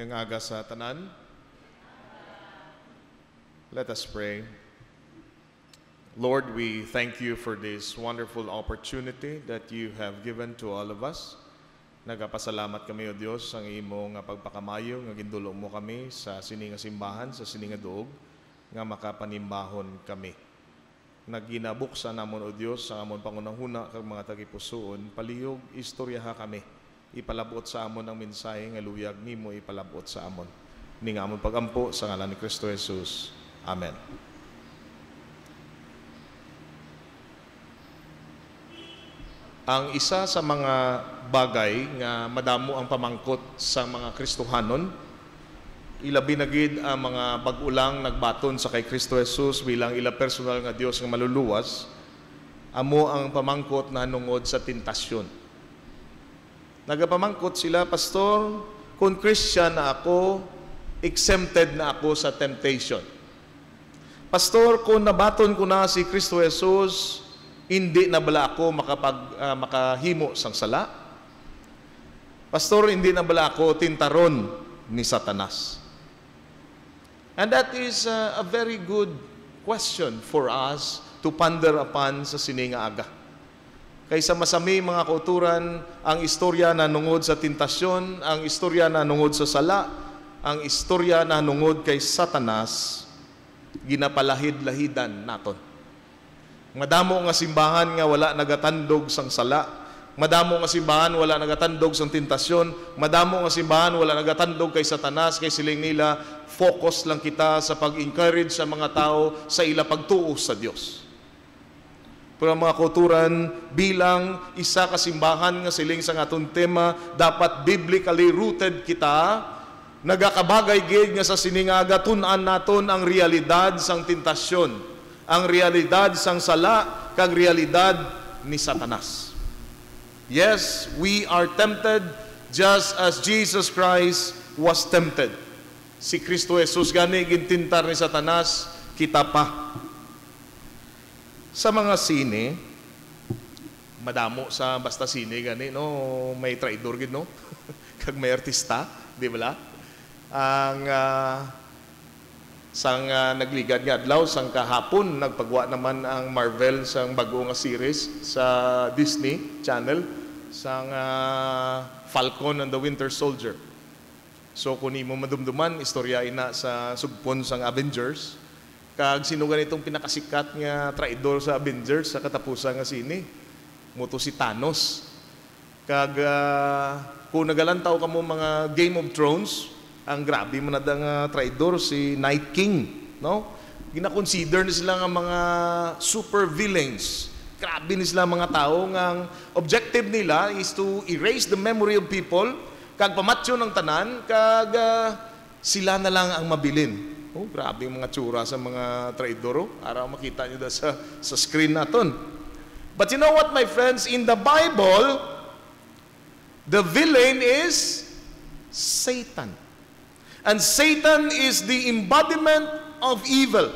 ngayong aga sa tanan. Let us pray. Lord, we thank you for this wonderful opportunity that you have given to all of us. Nagapasalamat kami, O Diyos, ang imong pagpakamayo, nga gindulong mo kami sa sininga simbahan, sa sininga duog, nga makapanimbahon kami naginabuksa namon o Diyos, sa amon pangunahuna kag mga tagipusoon istorya ha kami ipalabot sa amon ang mensahe nga luyag nimo ipalabot sa amon. Ning amon pagampo sa ngalan ni Kristo Jesus. Amen. Ang isa sa mga bagay nga madamo ang pamangkot sa mga Kristohanon, ilabinagid ang mga bagulang nagbaton sa kay Kristo Jesus bilang ila personal nga Dios nga maluluwas, amo ang pamangkot na nungod sa tintasyon. Nagapamangkot sila, Pastor, kung Christian na ako, exempted na ako sa temptation. Pastor, kung nabaton ko na si Kristo Jesus, hindi na bala ako makapag, uh, makahimo sang sala. Pastor, hindi na bala ako tintaron ni Satanas. And that is uh, a very good question for us to ponder upon sa sininga aga kaysa masami mga kauturan, ang istorya na nungod sa tintasyon, ang istorya na nungod sa sala, ang istorya na nungod kay Satanas, ginapalahid-lahidan naton. Madamo nga simbahan nga wala nagatandog sang sala, Madamo nga simbahan wala nagatandog sa tintasyon. madamo nga simbahan wala nagatandog kay Satanas, kay siling nila, focus lang kita sa pag-encourage sa mga tao sa ila pagtuo sa Dios para mga kulturan bilang isa ka simbahan nga siling sa ngaton tema dapat biblically rooted kita nagakabagay gid nga sa siningaga tun naton ang realidad sang tintasyon ang realidad sang sala kag realidad ni Satanas yes we are tempted just as Jesus Christ was tempted si Kristo Jesus gani gintintar ni Satanas kita pa sa mga sine, madamo sa basta sine gani, no? May traidor gid, no? Kag may artista, di ba? Ang uh, sang uh, nagligad nga adlaw sang kahapon nagpagwa naman ang Marvel sang bago nga series sa Disney Channel sang uh, Falcon and the Winter Soldier. So kung mo madumduman istorya ina sa sugpon sang Avengers Kag sino ganitong pinakasikat nga traidor sa Avengers sa katapusan nga sini? Muto si Thanos. Kag uh, kung nagalantaw ka mo mga Game of Thrones, ang grabe man na nga uh, traidor si Night King, no? Gina-consider ni sila nga mga super villains. Grabe ni sila mga tao nga ang objective nila is to erase the memory of people, kag pamatyo ng tanan, kag uh, sila na lang ang mabilin. Oh, grabe yung mga tsura sa mga traidoro. Oh. Araw makita nyo sa, sa screen natin. But you know what, my friends? In the Bible, the villain is Satan. And Satan is the embodiment of evil.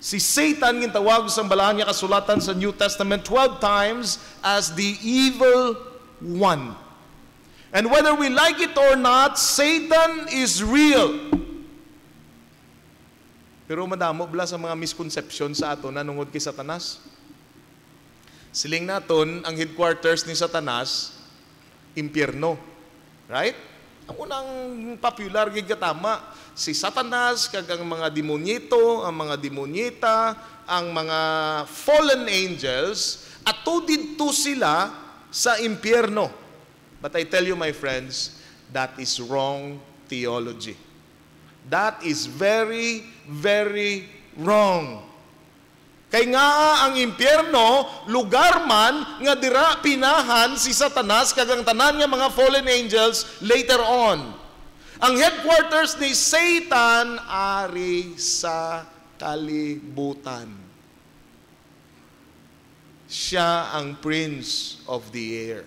Si Satan, yung tawag sa balaan niya kasulatan sa New Testament 12 times as the evil one. And whether we like it or not, Satan is real. Pero madamo bla sa mga misconception sa ato nanungod kay Satanas. Siling naton ang headquarters ni Satanas impyerno. Right? Ang unang popular gid katama si Satanas kag ang mga demonyito, ang mga demonyita, ang mga fallen angels ato didto sila sa impyerno. But I tell you my friends, that is wrong theology. That is very, very wrong. Kay nga ang impyerno, lugar man nga dira pinahan si Satanas kagang tanan nga mga fallen angels later on. Ang headquarters ni Satan ari sa kalibutan. Siya ang prince of the air.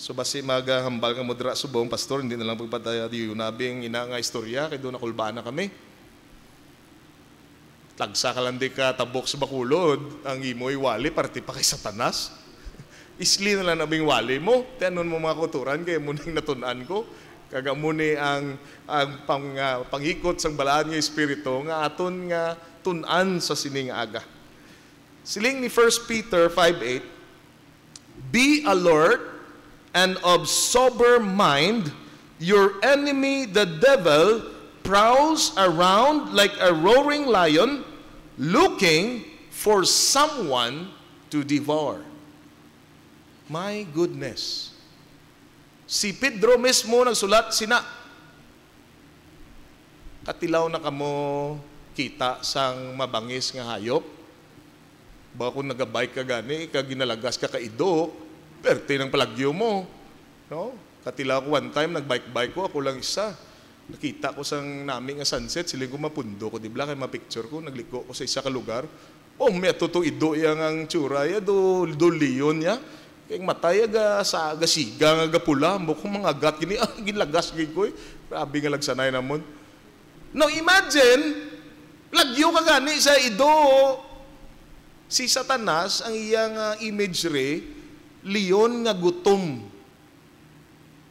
So basi magahambal ka mo dira subong pastor hindi na lang pagpataya di nabing ina nga istorya kay do na kulbana kami. Tagsa ka lang di ka tabok sa bakulod ang imoy wali parte pa kay satanas. Isli na lang nabing wali mo. Tanon mo mga kuturan kay mo ning natun-an ko kaga mo ni ang ang pang, uh, pangikot sang balaan nga espiritu nga aton nga tun-an sa sining aga. Siling ni 1 Peter 5:8 Be alert and of sober mind, your enemy the devil prowls around like a roaring lion looking for someone to devour. My goodness. Si Pedro mismo nagsulat sina. Katilaw na kamo kita sang mabangis nga hayop. Ba kung nagabike ka gani, ka ginalagas ka kaido, Perte ng palagyo mo. No? Katila ko one time, nagbike-bike ko, ako lang isa. Nakita ko sa namin nga sunset, sila ko mapundo ko, di ba? Kaya mapicture ko, nagliko ko sa isa ka lugar. Oh, may totoo ido yang ang tsura, ya, do, do leon ya. Kaya matay aga sa aga siga, nga pula, mo kung mga gat, gini, ah, ginlagas gini ko, eh. grabe nga lagsanay namon. No, imagine, lagyo ka gani sa ido, si Satanas, ang iyang uh, ah, imagery, Leon nga gutom,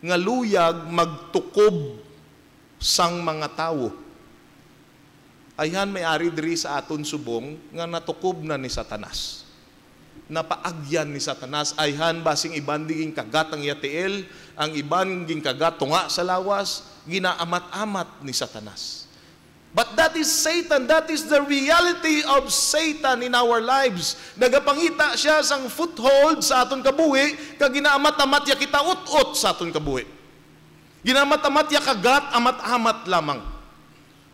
nga luyag magtukob sang mga tawo. Ayan may ari diri sa aton subong nga natukob na ni Satanas. Napaagyan ni Satanas ayhan basing iban diging kagat ang yatiel, ang iban ging kagat tunga sa lawas, ginaamat-amat ni Satanas. But that is Satan. That is the reality of Satan in our lives. Nagapangita siya sang foothold sa aton kabuhi, kag ginaamat-amat ya kita ut-ut sa aton kabuhi. Ginaamat-amat ya kagat, amat-amat lamang.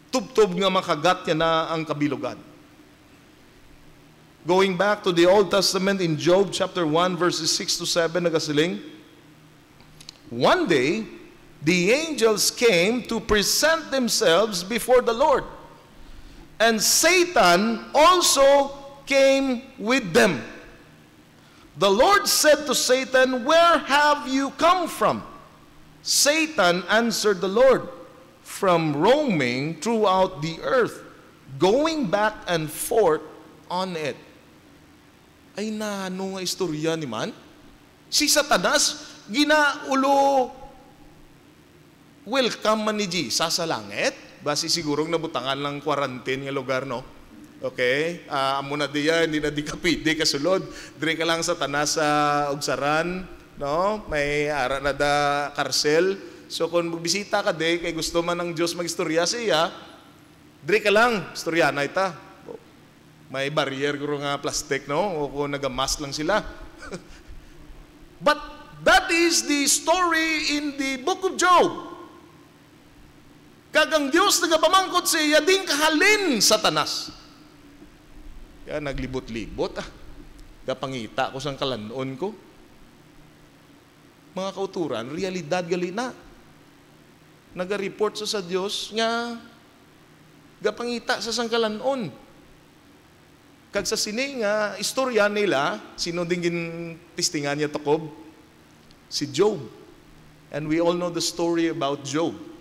Tubtob nga makagat ya na ang kabilugan. Going back to the Old Testament in Job chapter 1 verses 6 to 7 nagasiling, One day, the angels came to present themselves before the Lord. And Satan also came with them. The Lord said to Satan, Where have you come from? Satan answered the Lord, From roaming throughout the earth, going back and forth on it. Ay na, ano nga istorya ni man? Si Satanas, ginaulo welcome man ni Jesus sa langit. Basi sigurong nabutangan lang quarantine nga lugar, no? Okay? Uh, amo na diya, hindi na di kapide, kasulod. Dire ka lang sa tanasa, ugsaran, no? May ara na da karsel. So kung magbisita ka di, kay gusto man ng Diyos magistorya sa iya, dire ka lang, istorya na ita. May barrier ko nga plastic, no? O kung nagamas lang sila. But that is the story in the book of Job. Kagang Dios nagapamangkot sa iya ding kahalin Satanas. Kaya naglibot-libot ah. Gapangita ko sang kalanon ko. Mga kauturan, realidad gali na. Nagareport sa sa Dios nga gapangita sa sang sangkalanon. Kag sa sini nga istorya nila, sino dingin testingan niya takob? Si Job. And we all know the story about Job.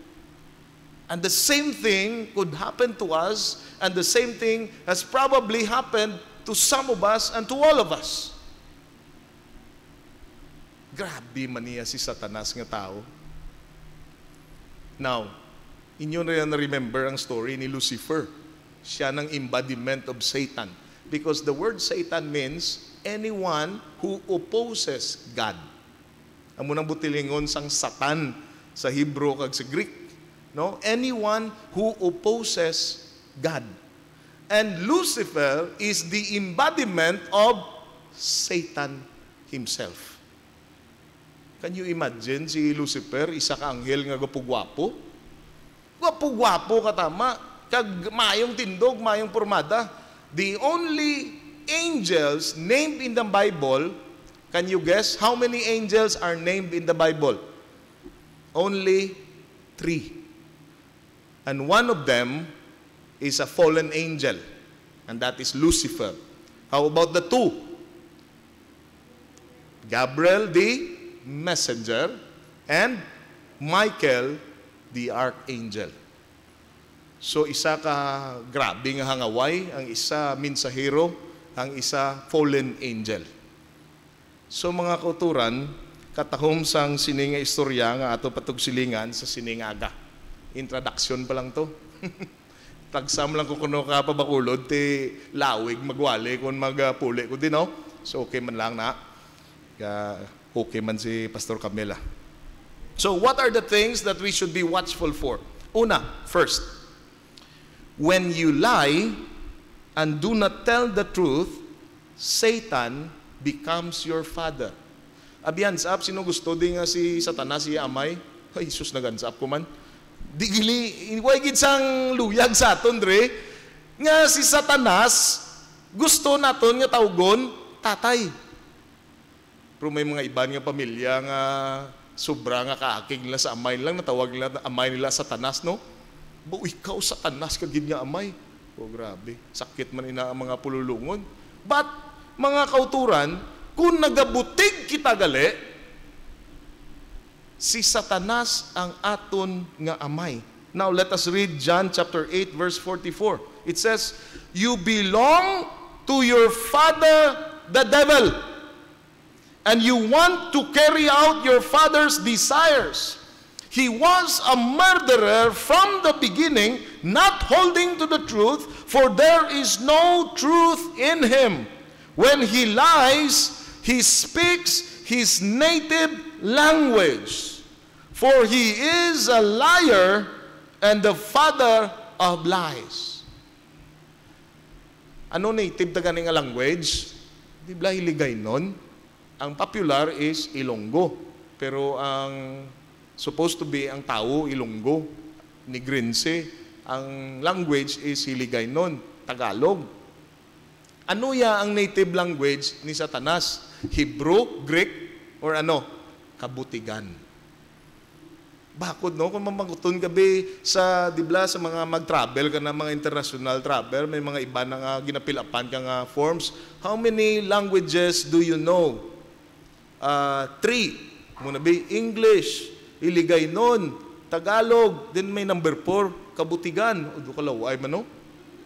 And the same thing could happen to us, and the same thing has probably happened to some of us and to all of us. Grabe maniya si Satanas nga tao. Now, inyo na yan remember ang story ni Lucifer. Siya ng embodiment of Satan. Because the word Satan means anyone who opposes God. Amo nang butilingon sang Satan sa Hebrew kag sa Greek No? Anyone who opposes God. And Lucifer is the embodiment of Satan himself. Can you imagine si Lucifer, isa ka anghel nga gapugwapo? Gapugwapo ka tama, kag mayong tindog, mayong pormada. The only angels named in the Bible, can you guess how many angels are named in the Bible? Only three. And one of them is a fallen angel, and that is Lucifer. How about the two? Gabriel, the messenger, and Michael, the archangel. So isa ka, grabe nga hangaway, ang isa minsahero, ang isa fallen angel. So mga kauturan, katahom sang sininga istorya nga ato patugsilingan sa aga. Introduction pa lang to. Tagsam lang ko kuno ka pa bakulod, te lawig, magwali, kung magpuli ko din, no? So, okay man lang na. Okay man si Pastor Camila. So, what are the things that we should be watchful for? Una, first, when you lie and do not tell the truth, Satan becomes your father. Abiyan, saap, sino gusto din nga si Satanas, si Amay? Ay, Jesus, nagansap ko man. Di gili, way gid sang luyag sa aton dre nga si Satanas gusto naton nga tawgon tatay. Pero may mga iban nga pamilya nga sobra nga kaakig nila sa amay lang natawag nila amay nila Satanas no. Bo ikaw Satanas ka gid nga amay. Oh grabe, sakit man ina ang mga pululungon. But mga kauturan, kung nagabutig kita gali, si Satanas ang aton nga amay. Now let us read John chapter 8 verse 44. It says, "You belong to your father the devil, and you want to carry out your father's desires. He was a murderer from the beginning, not holding to the truth, for there is no truth in him. When he lies, he speaks his native language." For he is a liar and the father of lies. Ano native na ganing language? Di ba hiligay nun? Ang popular is Ilonggo. Pero ang supposed to be ang tao, Ilonggo, ni Nigrense. Ang language is hiligay nun, Tagalog. Ano ya ang native language ni Satanas? Hebrew, Greek, or ano? Kabutigan. Bakod, no? Kung mamagutun gabi sa, dibla sa mga mag-travel kana mga international travel, may mga iba na nga ginapilapan ka nga forms. How many languages do you know? Uh, three. Muna be English, Iligay nun, Tagalog, then may number four, Kabutigan. O do kalaway man, no?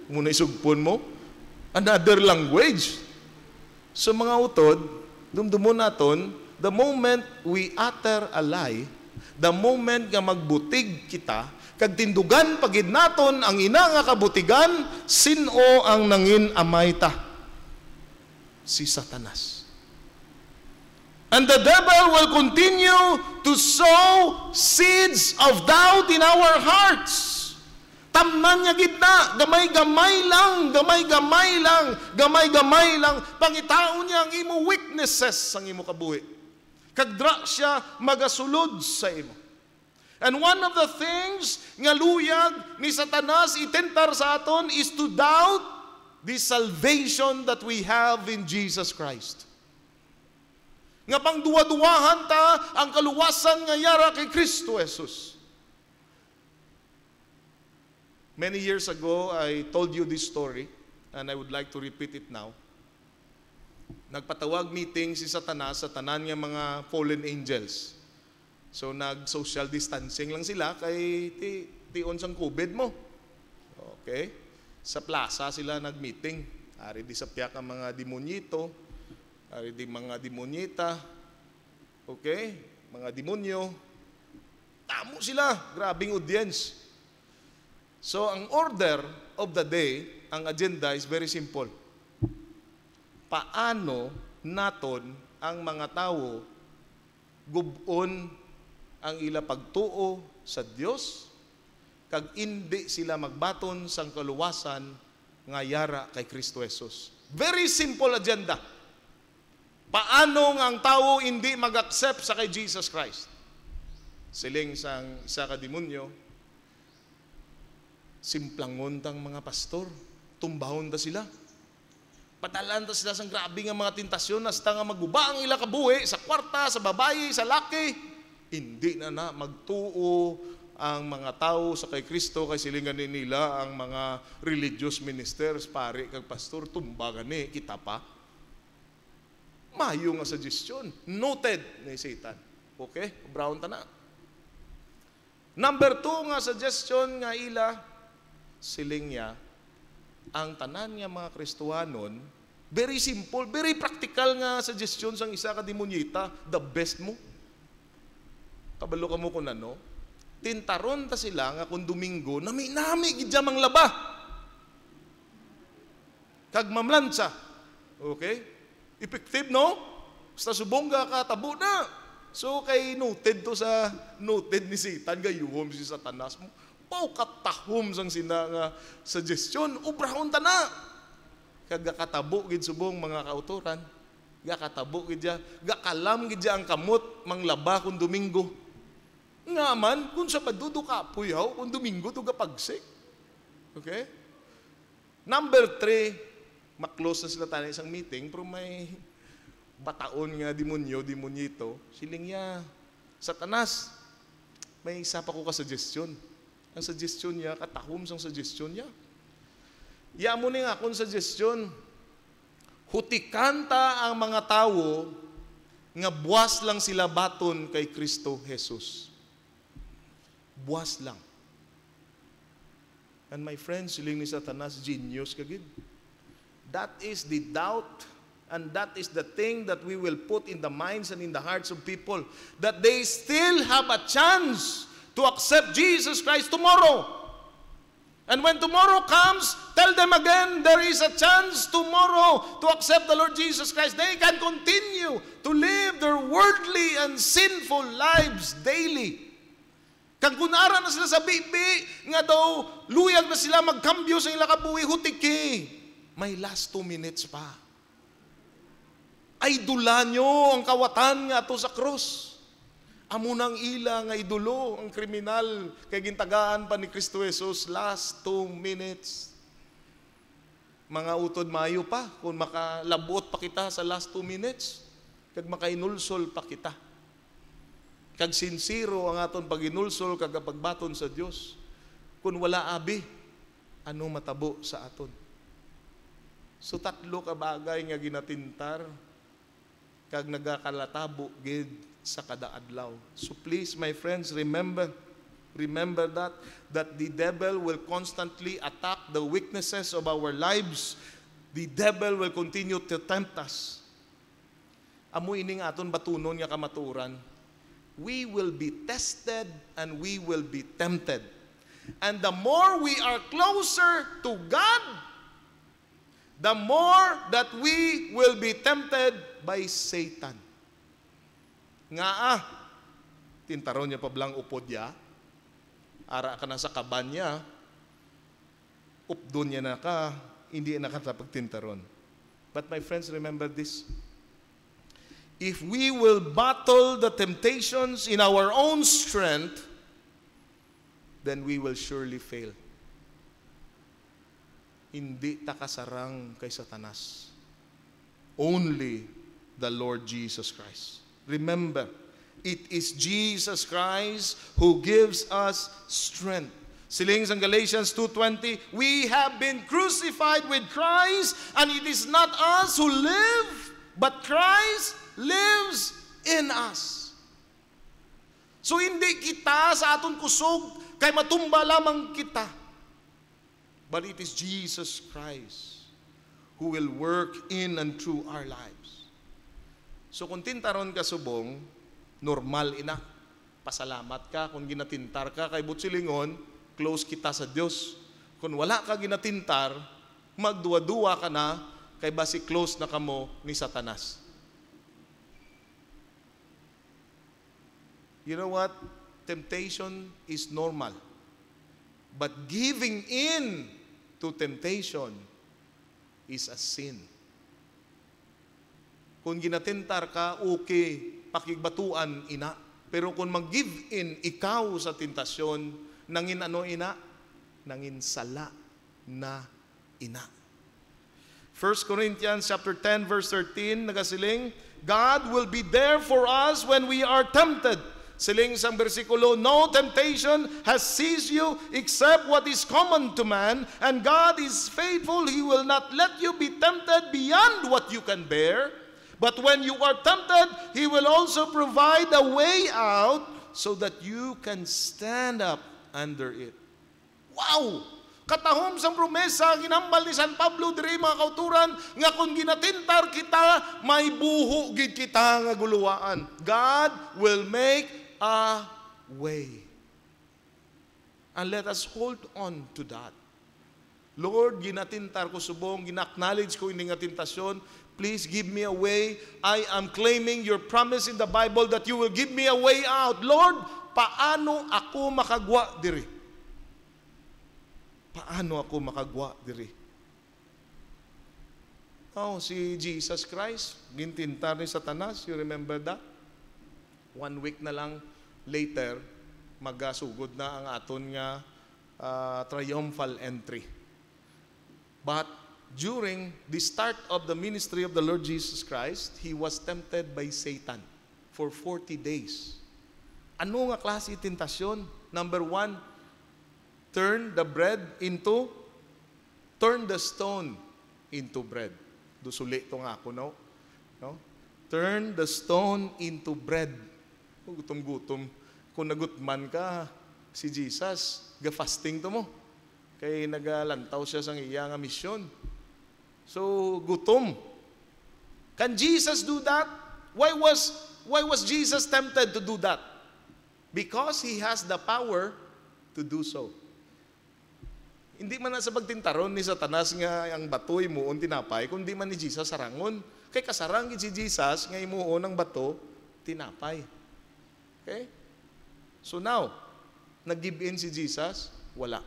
Muna isugpon mo. Another language. Sa so, mga utod, dumdumon naton, the moment we utter a lie, The moment nga magbutig kita, kag tindugan pagid naton ang ina nga kabutigan, sino ang nangin amay ta? Si Satanas. And the devil will continue to sow seeds of doubt in our hearts. Taman niya gitna, gamay-gamay lang, gamay-gamay lang, gamay-gamay lang. Pangitaon niya ang imo weaknesses ang imo kabuhi. Kagdra siya magasulod sa imo. And one of the things nga luyag ni Satanas itentar sa aton is to doubt the salvation that we have in Jesus Christ. Nga pang duwa-duwahan ta ang kaluwasan nga yara kay Kristo Jesus. Many years ago, I told you this story and I would like to repeat it now. Nagpatawag meeting si Satanas sa tanan nga mga fallen angels. So nag-social distancing lang sila kay ti, ti unsang COVID mo. Okay? Sa plaza sila nagmeeting. meeting Ari di sa piyak ang mga demonyito, ari di mga demonyita, okay? Mga demonyo. Tamo sila, grabing audience. So ang order of the day, ang agenda is very simple paano naton ang mga tao gubon ang ila pagtuo sa Dios kag indi sila magbaton sang kaluwasan nga yara kay Kristo Jesus. Very simple agenda. Paano nga ang tao hindi mag-accept sa kay Jesus Christ? Siling sang isa ka demonyo, simplangon tang mga pastor, tumbahon ta sila. Patalanta sila sa grabe nga mga tentasyon hasta nga maguba ang ila kabuhi sa kwarta, sa babae, sa laki. Hindi na na magtuo ang mga tao sa kay Kristo kay silingan ni nila ang mga religious ministers, pare kag pastor tumbagan ni kita pa. Mayo nga suggestion, noted ni Satan. Okay, brown ta na. Number two nga suggestion nga ila siling niya ang tanan nga mga Kristuhanon, very simple, very practical nga suggestion sang isa ka demonyita, the best mo. Kabalo ka mo kun ano? Tintaron ta sila nga kun Domingo, nami nami gidya mang laba. Kag mamlansa. Okay? Effective no? Sa subongga ka tabo na. So kay noted to sa noted ni Satan gayuhom si Satanas mo Paw katahom sang sina nga suggestion, ubrahon ta na. Kag katabo gid subong mga kautoran. Gakatabo gid ya, gakalam gid ang kamot manglaba kun Domingo. Nga man kun sa padudo ka puyaw kun Domingo to gapagsik. Okay? Number three, maklos na sila tayo isang meeting pero may bataon nga demonyo, demonyito. Siling ya Satanas, may isa pa ko ka suggestion ang suggestion niya, katahom sang suggestion niya. Ya mo ni nga akong suggestion, hutikanta ang mga tawo nga buwas lang sila baton kay Kristo Jesus. Buwas lang. And my friends, siling ni Satanas, genius kagid. That is the doubt And that is the thing that we will put in the minds and in the hearts of people that they still have a chance to accept Jesus Christ tomorrow. And when tomorrow comes, tell them again there is a chance tomorrow to accept the Lord Jesus Christ. They can continue to live their worldly and sinful lives daily. Kag kunara na sila sa bibi, nga daw, luyag na sila magkambyo sa ilang kabuhi, hutiki. May last two minutes pa. Ay dula nyo ang kawatan nga ato sa cross. Amunang ila nga idulo ang kriminal kay gintagaan pa ni Kristo Jesus last two minutes. Mga utod mayo pa kung makalabot pa kita sa last two minutes kag makainulsol pa kita. Kag sinsiro ang aton paginulsol kag pagbaton sa Dios. Kung wala abi ano matabo sa aton. So tatlo ka bagay nga ginatintar kag nagakalatabo gid sa kada adlaw. So please, my friends, remember, remember that, that the devil will constantly attack the weaknesses of our lives. The devil will continue to tempt us. Amo ining aton batunon nga kamaturan, we will be tested and we will be tempted. And the more we are closer to God, the more that we will be tempted by Satan. Nga ah, tintaron niya pa pablang upod niya, ara ka na sa kabanya, niya, niya na ka, hindi na ka pagtintaron. But my friends, remember this. If we will battle the temptations in our own strength, then we will surely fail. Hindi takasarang kay Satanas. Only the Lord Jesus Christ. Remember, it is Jesus Christ who gives us strength. Silings ang Galatians 2.20, We have been crucified with Christ, and it is not us who live, but Christ lives in us. So hindi kita sa atong kusog, kay matumba lamang kita. But it is Jesus Christ who will work in and through our lives. So kung tintaron ka subong, normal ina. Pasalamat ka kung ginatintar ka kay butsilingon, close kita sa Dios. Kung wala ka ginatintar, magduwa-duwa ka na kay basi close na kamo ni Satanas. You know what? Temptation is normal. But giving in to temptation is a sin. Kung ginatentar ka, okay, pakigbatuan, ina. Pero kung mag-give in ikaw sa tentasyon, nangin ano ina? Nangin sala na ina. 1 Corinthians chapter 10 verse 13 nagasiling God will be there for us when we are tempted. Siling isang bersikulo, No temptation has seized you except what is common to man, and God is faithful. He will not let you be tempted beyond what you can bear. But when you are tempted, He will also provide a way out so that you can stand up under it. Wow! Katahom sa promesa, ginambal ni San Pablo, diri mga kauturan, nga kung ginatintar kita, may buho gid kita nga guluwaan. God will make a way. And let us hold on to that. Lord, ginatintar ko subong, ginacknowledge ko ini nga tentasyon, Please give me a way. I am claiming your promise in the Bible that you will give me a way out. Lord, paano ako makagwa diri? Paano ako makagwa diri? Oh, si Jesus Christ, gintintar ni Satanas. You remember that? One week na lang later, magasugod na ang aton nga uh, triumphal entry. But during the start of the ministry of the Lord Jesus Christ, he was tempted by Satan for 40 days. Ano nga klase tentasyon? Number one, turn the bread into, turn the stone into bread. Dusuli ito nga ako, no? no? Turn the stone into bread. Gutom-gutom. Kung nagutman ka, si Jesus, ga-fasting to mo. Kay nagalantaw siya sa iya nga misyon So, gutom. Can Jesus do that? Why was, why was Jesus tempted to do that? Because He has the power to do so. Hindi man sa pagtintaron ni Satanas nga ang batoy mo on tinapay, kundi man ni Jesus sarangon. Kay kasarang si Jesus nga imuon ang bato, tinapay. Okay? So now, nag-give in si Jesus? Wala.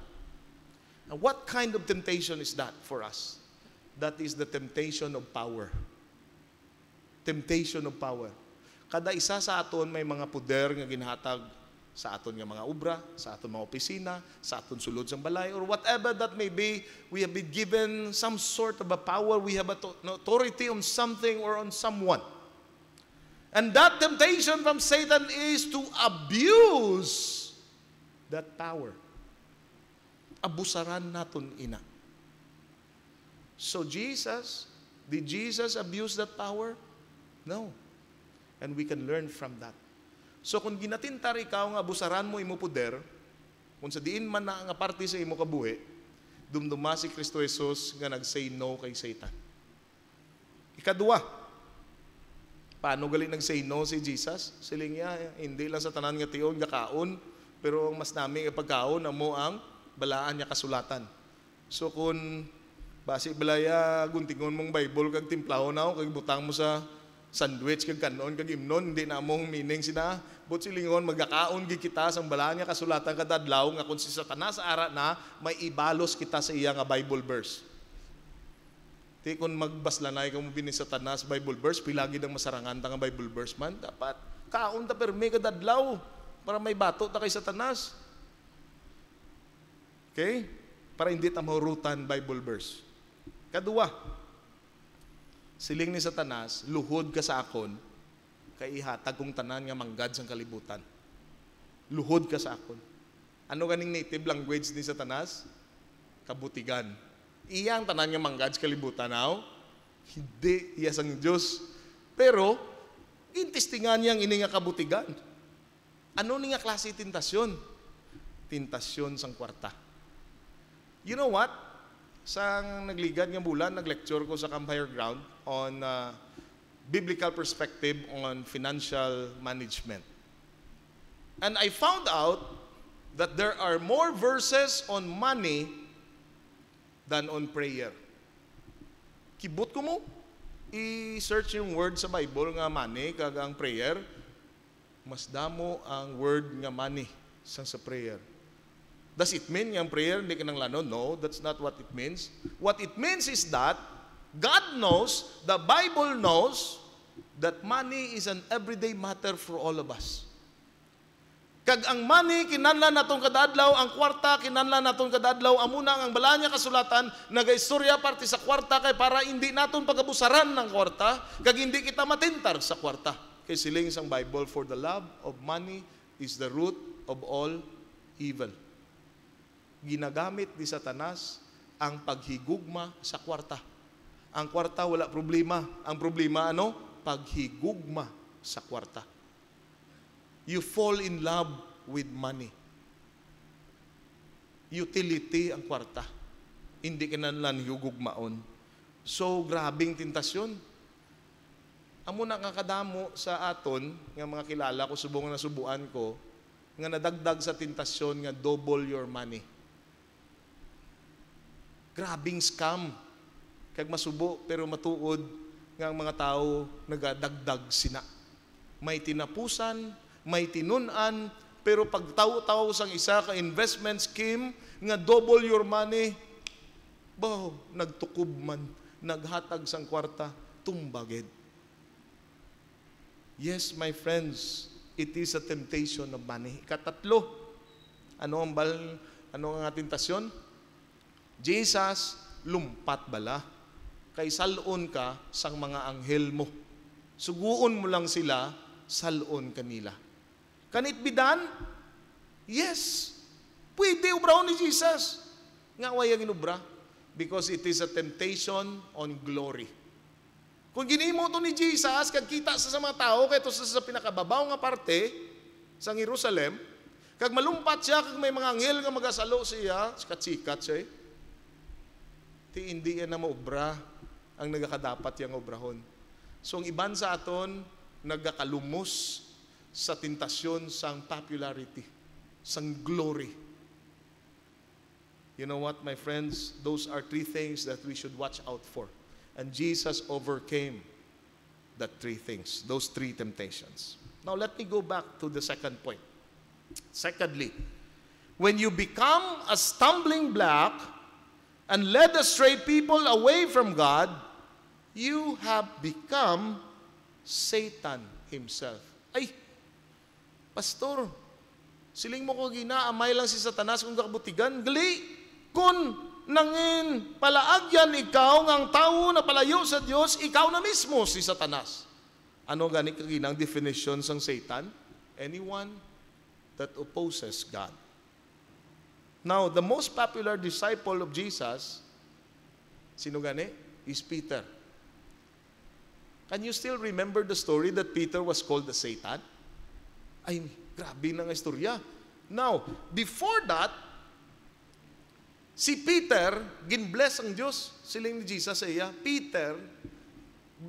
Now, what kind of temptation is that for us? That is the temptation of power. Temptation of power. Kada isa sa aton may mga puder nga ginhatag sa aton nga mga obra, sa aton mga opisina, sa aton sulod sa balay, or whatever that may be, we have been given some sort of a power, we have an authority on something or on someone. And that temptation from Satan is to abuse that power. Abusaran naton ina. So Jesus, did Jesus abuse that power? No. And we can learn from that. So kung ginatintar ikaw nga abusaran mo imo poder, kung sa diin man na nga parte sa imo kabuhi, dumduma si Kristo Jesus nga nag-say no kay Satan. Ikadua, paano gali nag-say no si Jesus? Siling niya, hindi lang sa tanan nga tiyon, kaon, pero ang mas naming nga pagkaon, amo ang balaan niya kasulatan. So kung Basi balaya ah, guntingon mong Bible kag timplahon na kag butang mo sa sandwich kag kanon kag imnon hindi na mong meaning sina but silingon magakaon gi kita sang bala kasulatan kada adlaw nga kun si Satanas ara na may ibalos kita sa iya nga Bible verse. Ti kun magbaslanay kamo ni Satanas Bible verse pilagi dang masarangan ta nga Bible verse man dapat kaon ta permi kada adlaw para may bato ta kay Satanas. Okay? Para hindi ta mahurutan Bible verse. Kaduwa, siling ni Satanas, luhod ka sa akon, kay ihatag tanan nga manggad sang kalibutan. Luhod ka sa akon. Ano ganing native language ni Satanas? Kabutigan. Iyang tanan nga manggad sa kalibutan, aw? Hindi, iya sang Diyos. Pero, intistingan niya ang ininga kabutigan. Ano ni nga klase tintasyon? Tintasyon sang kwarta. You know what? Sang nagligad nga bulan, naglecture ko sa Campfire Ground on uh, biblical perspective on financial management. And I found out that there are more verses on money than on prayer. Kibot ko mo, i-search yung word sa Bible nga money kag ang prayer, mas damo ang word nga money sa sa prayer. Does it mean yung prayer hindi ka nang lanon? No, that's not what it means. What it means is that God knows, the Bible knows, that money is an everyday matter for all of us. Kag ang money, kinanla natong kadadlaw, ang kwarta, kinanla natong kadadlaw, amuna ang balanya kasulatan, nagaistorya parte sa kwarta, kay para hindi naton pagabusaran ng kwarta, kag hindi kita matintar sa kwarta. Kay siling sang Bible, for the love of money is the root of all evil ginagamit ni Satanas ang paghigugma sa kwarta. Ang kwarta wala problema. Ang problema ano? Paghigugma sa kwarta. You fall in love with money. Utility ang kwarta. Hindi ka nalang hugugmaon. So, grabing tintasyon. Amo na kakadamo sa aton, nga mga kilala ko, subong na subuan ko, nga nadagdag sa tintasyon nga double your money Grabing scam. Kag masubo pero matuod nga ang mga tao nagadagdag sina. May tinapusan, may tinunan, pero pag tao-tao sang isa ka investment scheme nga double your money, bow, nagtukob man, naghatag sang kwarta, tumbagid. Yes, my friends, it is a temptation of money. Katatlo, ano ang bal, ano ang ating tasyon? Jesus, lumpat bala. Kay saloon ka sang mga anghel mo. Suguon mo lang sila, saloon kanila. Can it be done? Yes. Pwede ubraw ni Jesus. Nga wayang inubra. Because it is a temptation on glory. Kung ginimo to ni Jesus, kag kita sa mga tao, kaya to sa, sa pinakababaw nga parte, sa Jerusalem, kag malumpat siya, kag may mga anghel nga magasalo siya, sikat-sikat siya eh ti hindi yan na maobra ang nagakadapat yang obrahon. So ang iban sa aton nagakalumos sa tentasyon sang popularity, sang glory. You know what, my friends? Those are three things that we should watch out for. And Jesus overcame that three things, those three temptations. Now let me go back to the second point. Secondly, when you become a stumbling block, and led astray people away from God, you have become Satan himself. Ay, Pastor, siling mo ko ginaamay lang si Satanas kung kakabutigan. Gali, kun nangin palaagyan ikaw ngang tao na palayo sa Diyos, ikaw na mismo si Satanas. Ano gani kaginang definition sang Satan? Anyone that opposes God. Now, the most popular disciple of Jesus, sino gani? Is Peter. Can you still remember the story that Peter was called the Satan? Ay, grabe na nga istorya. Now, before that, si Peter, ginbless ang Diyos. siling ni Jesus sa iya. Peter,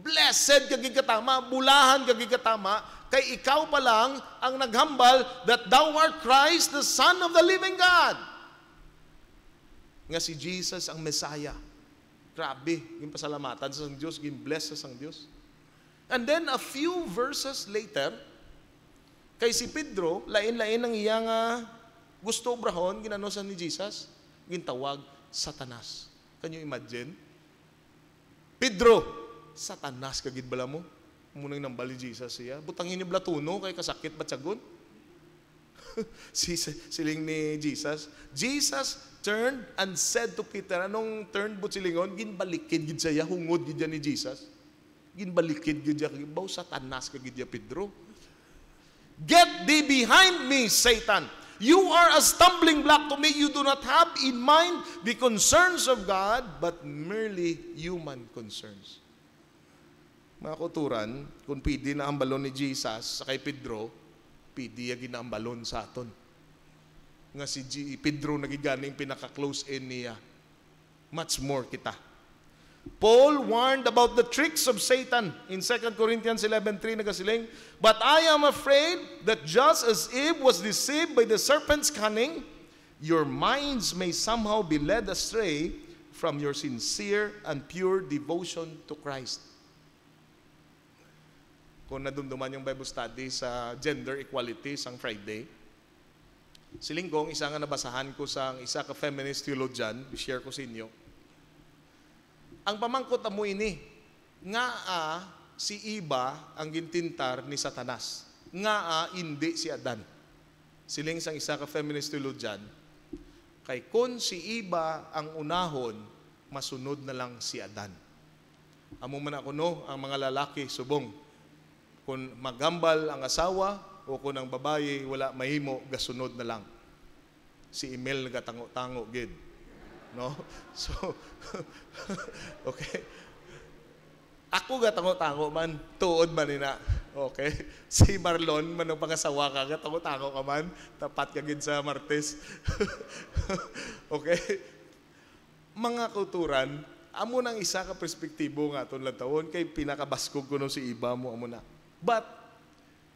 blessed kagigatama, bulahan kagigatama, kay ikaw pa lang ang naghambal that thou art Christ, the Son of the living God nga si Jesus ang Messiah. Grabe, yung pasalamatan sa Diyos, yung bless sa sang Diyos. And then a few verses later, kay si Pedro, lain-lain ang iyang uh, gusto obrahon, ginanosan ni Jesus, gintawag Satanas. Can you imagine? Pedro, Satanas kagid bala mo. Munang nambali Jesus siya. Butangin ni Blatuno kay kasakit batsagon. si, siling ni Jesus. Jesus turned and said to Peter, anong turned po silingon? Ginbalikid gid siya, hungod gid ni Jesus. Ginbalikid gid siya, baw satanas ka gid Pedro. Get thee behind me, Satan. You are a stumbling block to me. You do not have in mind the concerns of God, but merely human concerns. Mga kuturan, kung pwede na ang balon ni Jesus sa kay Pedro, Pidi ginaambalon sa aton. Nga si G. E Pedro nagiganing pinaka-close in niya. Much more kita. Paul warned about the tricks of Satan in 2 Corinthians 11.3 nagasiling, But I am afraid that just as Eve was deceived by the serpent's cunning, your minds may somehow be led astray from your sincere and pure devotion to Christ kung nadumduman yung Bible study sa gender equality sa Friday. Si Linggong, isa nga nabasahan ko sa isa ka feminist theologian, share ko sa inyo. Ang pamangkot amo ini, nga a si Iba ang gintintar ni Satanas. Nga a hindi si Adan. Siling sang isa ka feminist theologian, kay kun si Iba ang unahon, masunod na lang si Adan. Amo man ako no, ang mga lalaki subong kung magambal ang asawa o kung ang babae wala mahimo, gasunod na lang. Si Emil nagatango-tango gid. No? So, okay. Ako gatango-tango man, tuod man nina. Okay. Si Marlon, manong pangasawa ka, gatango-tango ka man, tapat ka gid sa Martes. okay. Mga kulturan, amo nang isa ka perspektibo nga aton lang taon kay pinakabaskog ko no si iba mo amo na But,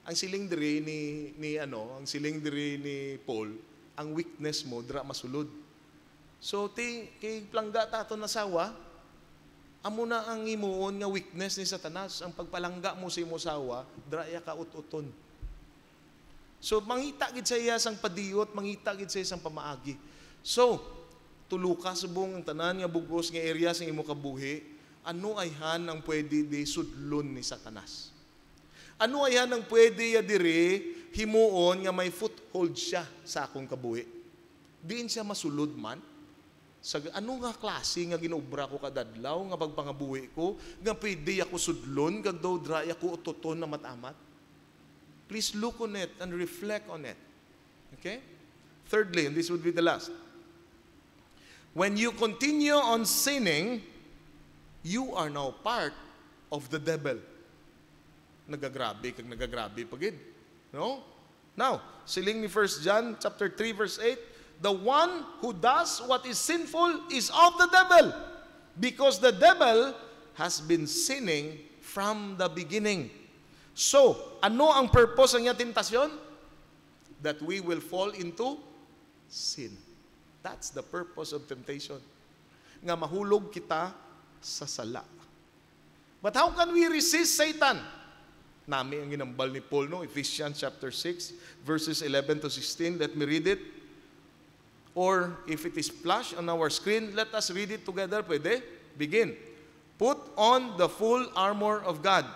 ang siling ni, ni ano, ang siling ni Paul, ang weakness mo, dra masulod. So, ti, kay plangga tato nasawa, amo na ang imuon nga weakness ni Satanas, ang pagpalangga mo sa imo sawa, dra ya ka ututon. So, mangita gid sa iya sang padiot, mangita gid sa sang pamaagi. So, tuluka subong ang tanan nga bugos nga area sa imo kabuhi, ano ay han ang pwede di sudlon ni Satanas? Ano ayan nang pwede ya dire himuon nga may foothold siya sa akong kabuhi? Diin siya masulod man. Sa ano nga klase nga ginobra ko kadadlaw nga pagpangabuhi ko nga pwede ako sudlon kag daw dry ako utoton na matamat? Please look on it and reflect on it. Okay? Thirdly, and this would be the last. When you continue on sinning, you are now part of the devil nagagrabe kag nagagrabe pagid. No? Now, siling ni first John chapter 3 verse 8, the one who does what is sinful is of the devil because the devil has been sinning from the beginning. So, ano ang purpose ng tentasyon? That we will fall into sin. That's the purpose of temptation. Nga mahulog kita sa sala. But how can we resist Satan? Nami ang ginambal ni Paul no, Ephesians chapter 6, verses 11 to 16. Let me read it. Or if it is flash on our screen, let us read it together. Pwede? Begin. Put on the full armor of God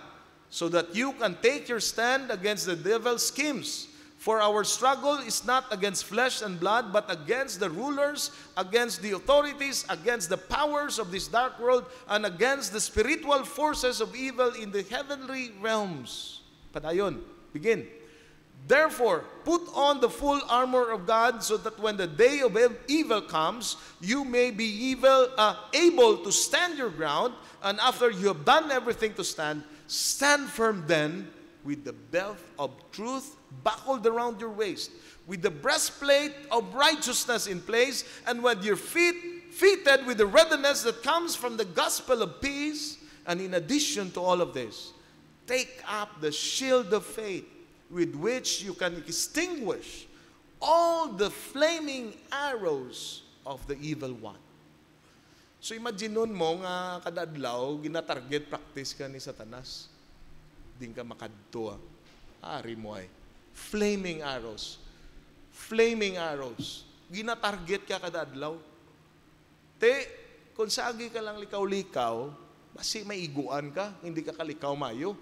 so that you can take your stand against the devil's schemes. For our struggle is not against flesh and blood, but against the rulers, against the authorities, against the powers of this dark world, and against the spiritual forces of evil in the heavenly realms. Padayon, begin. Therefore, put on the full armor of God so that when the day of evil comes, you may be evil, uh, able to stand your ground, and after you have done everything to stand, stand firm then with the belt of truth buckled around your waist, with the breastplate of righteousness in place, and with your feet fitted with the readiness that comes from the gospel of peace. And in addition to all of this, take up the shield of faith with which you can extinguish all the flaming arrows of the evil one. So imagine nun mo nga kadadlaw, ginatarget practice ka ni satanas. Ding ka makadto ah. Ari mo ay. Flaming arrows. Flaming arrows. Gina-target ka kada adlaw. Te, kung sagi ka lang likaw-likaw, basi maiguan ka, hindi ka kalikaw mayo.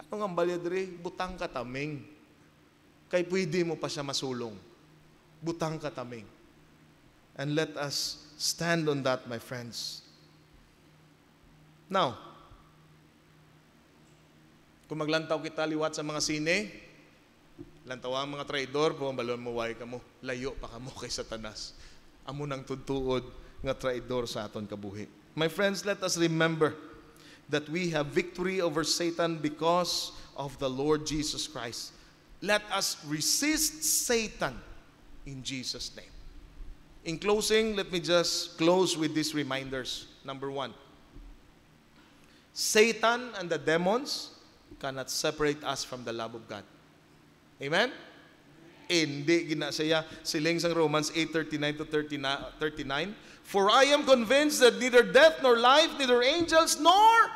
Ano nga balya diri? Butang kataming. Kay pwede mo pa siya masulong. Butang kataming. And let us stand on that, my friends. Now, kung maglantaw kita liwat sa mga sine, Lantawa ang mga traidor, bumabalon mo, way ka mo. Layo pa ka mo kay Satanas. Amo nang tuntuod nga traidor sa aton kabuhi. My friends, let us remember that we have victory over Satan because of the Lord Jesus Christ. Let us resist Satan in Jesus' name. In closing, let me just close with these reminders. Number one, Satan and the demons cannot separate us from the love of God. Amen? Hindi gina siya siling sang Romans 8:39 to 39, For I am convinced that neither death nor life, neither angels nor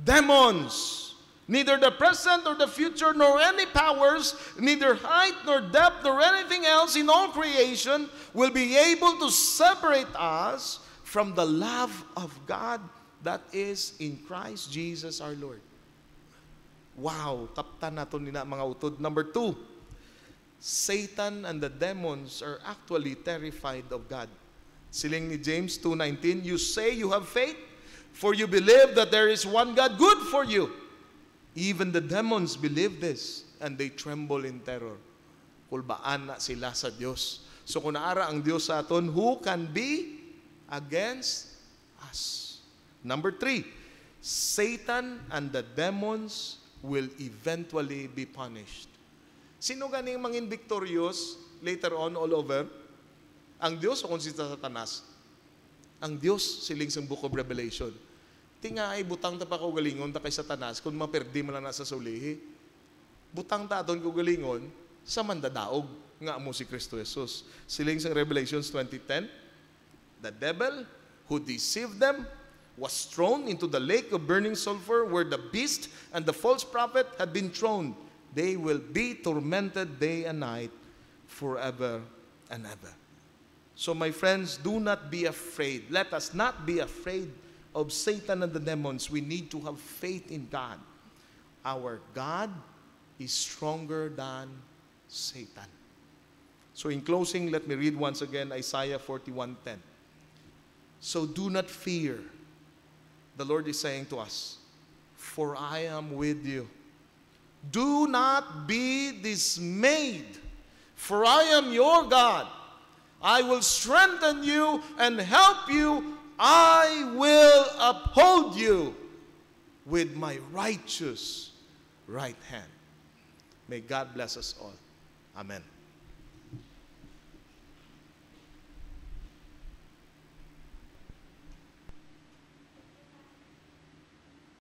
demons, neither the present nor the future nor any powers, neither height nor depth nor anything else in all creation will be able to separate us from the love of God that is in Christ Jesus our Lord. Wow, kaptan nato na mga utod. Number two, Satan and the demons are actually terrified of God. Siling ni James 2.19, You say you have faith, for you believe that there is one God good for you. Even the demons believe this, and they tremble in terror. Kulbaan na sila sa Diyos. So kung naara ang Diyos sa aton, who can be against us? Number three, Satan and the demons will eventually be punished. Sino ganing mangin victorious later on all over? Ang Diyos o kung si Satanas? Ang Diyos, siling sa Book of Revelation. Tinga ay butang ta pa ko galingon ta kay Satanas kung maperdi mo na sa sulihi. Butang ta aton ko galingon sa mandadaog nga mo si Kristo Jesus. Siling sa Revelations 20:10, the devil who deceived them was thrown into the lake of burning sulfur where the beast and the false prophet had been thrown. They will be tormented day and night forever and ever. So, my friends, do not be afraid. Let us not be afraid of Satan and the demons. We need to have faith in God. Our God is stronger than Satan. So in closing, let me read once again Isaiah 41:10. So do not fear, the Lord is saying to us, For I am with you. Do not be dismayed, for I am your God. I will strengthen you and help you. I will uphold you with my righteous right hand. May God bless us all. Amen.